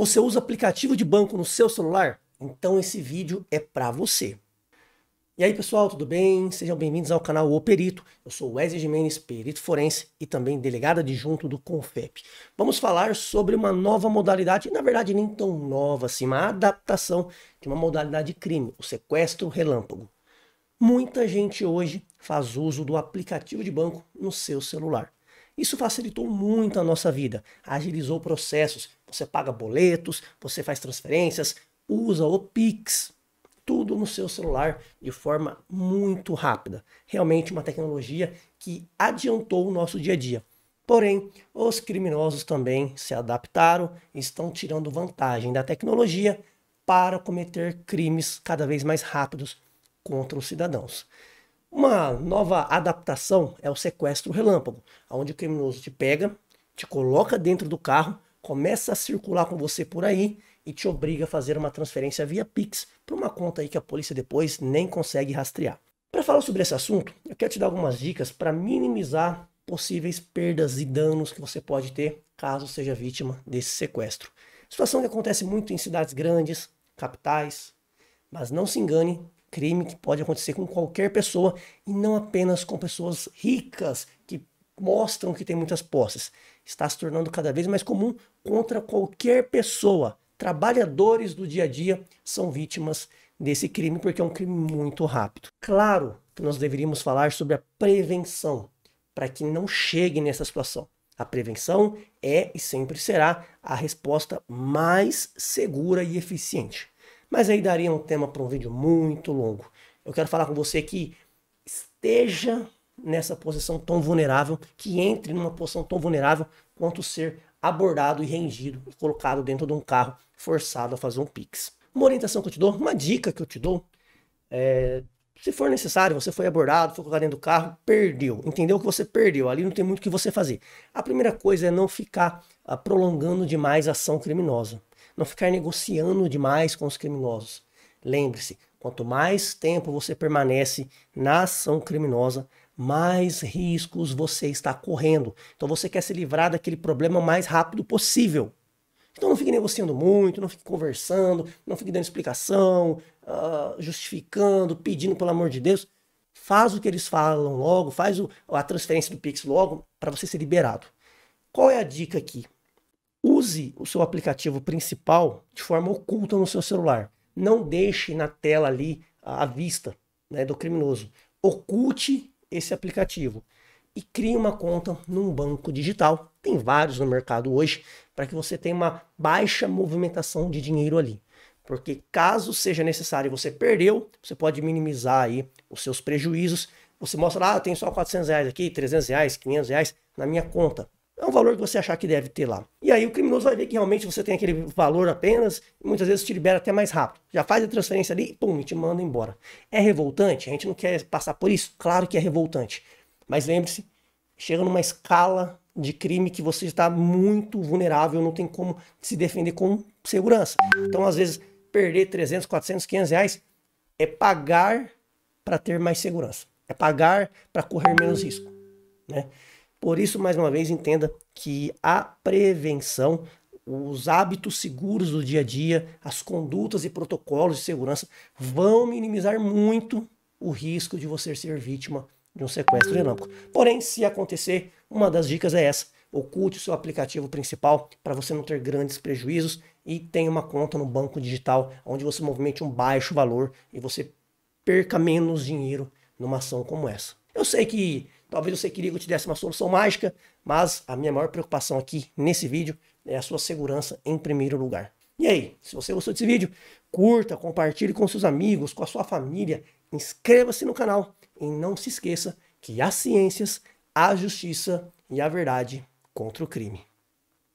Você usa aplicativo de banco no seu celular? Então esse vídeo é para você. E aí pessoal, tudo bem? Sejam bem-vindos ao canal O Perito. Eu sou Wesley Jimenez, perito forense e também delegado adjunto do CONFEP. Vamos falar sobre uma nova modalidade, na verdade nem tão nova assim, uma adaptação de uma modalidade de crime, o sequestro relâmpago. Muita gente hoje faz uso do aplicativo de banco no seu celular. Isso facilitou muito a nossa vida, agilizou processos. Você paga boletos, você faz transferências, usa o Pix, tudo no seu celular de forma muito rápida. Realmente uma tecnologia que adiantou o nosso dia a dia. Porém, os criminosos também se adaptaram e estão tirando vantagem da tecnologia para cometer crimes cada vez mais rápidos contra os cidadãos. Uma nova adaptação é o sequestro relâmpago, onde o criminoso te pega, te coloca dentro do carro, começa a circular com você por aí e te obriga a fazer uma transferência via Pix para uma conta aí que a polícia depois nem consegue rastrear. Para falar sobre esse assunto, eu quero te dar algumas dicas para minimizar possíveis perdas e danos que você pode ter caso seja vítima desse sequestro. Situação que acontece muito em cidades grandes, capitais, mas não se engane crime que pode acontecer com qualquer pessoa e não apenas com pessoas ricas que mostram que têm muitas posses. Está se tornando cada vez mais comum contra qualquer pessoa. Trabalhadores do dia a dia são vítimas desse crime porque é um crime muito rápido. Claro que nós deveríamos falar sobre a prevenção para que não chegue nessa situação. A prevenção é e sempre será a resposta mais segura e eficiente. Mas aí daria um tema para um vídeo muito longo. Eu quero falar com você que esteja nessa posição tão vulnerável, que entre numa posição tão vulnerável quanto ser abordado e rendido, colocado dentro de um carro, forçado a fazer um pix. Uma orientação que eu te dou, uma dica que eu te dou, é, se for necessário, você foi abordado, foi colocado dentro do carro, perdeu. Entendeu que você perdeu. Ali não tem muito o que você fazer. A primeira coisa é não ficar ah, prolongando demais a ação criminosa. Não ficar negociando demais com os criminosos. Lembre-se, quanto mais tempo você permanece na ação criminosa, mais riscos você está correndo. Então você quer se livrar daquele problema o mais rápido possível. Então não fique negociando muito, não fique conversando, não fique dando explicação, uh, justificando, pedindo pelo amor de Deus. Faz o que eles falam logo, faz o, a transferência do Pix logo para você ser liberado. Qual é a dica aqui? Use o seu aplicativo principal de forma oculta no seu celular. Não deixe na tela ali à vista né, do criminoso. Oculte esse aplicativo e crie uma conta num banco digital. Tem vários no mercado hoje para que você tenha uma baixa movimentação de dinheiro ali. Porque caso seja necessário e você perdeu, você pode minimizar aí os seus prejuízos. Você mostra lá, ah, tem só 400 reais aqui, 300 reais, 500 reais na minha conta. É um valor que você achar que deve ter lá. E aí o criminoso vai ver que realmente você tem aquele valor apenas e muitas vezes te libera até mais rápido. Já faz a transferência ali, pum, e te manda embora. É revoltante? A gente não quer passar por isso? Claro que é revoltante. Mas lembre-se, chega numa escala de crime que você está muito vulnerável, não tem como se defender com segurança. Então, às vezes, perder 300, 400, 500 reais é pagar para ter mais segurança, é pagar para correr menos risco, né? Por isso, mais uma vez, entenda que a prevenção, os hábitos seguros do dia a dia, as condutas e protocolos de segurança vão minimizar muito o risco de você ser vítima de um sequestro dinâmico. Porém, se acontecer, uma das dicas é essa: oculte o seu aplicativo principal para você não ter grandes prejuízos e tenha uma conta no banco digital onde você movimente um baixo valor e você perca menos dinheiro numa ação como essa. Eu sei que talvez você queria que eu te desse uma solução mágica, mas a minha maior preocupação aqui nesse vídeo é a sua segurança em primeiro lugar. E aí, se você gostou desse vídeo, curta, compartilhe com seus amigos, com a sua família, inscreva-se no canal e não se esqueça que há ciências, há justiça e a verdade contra o crime.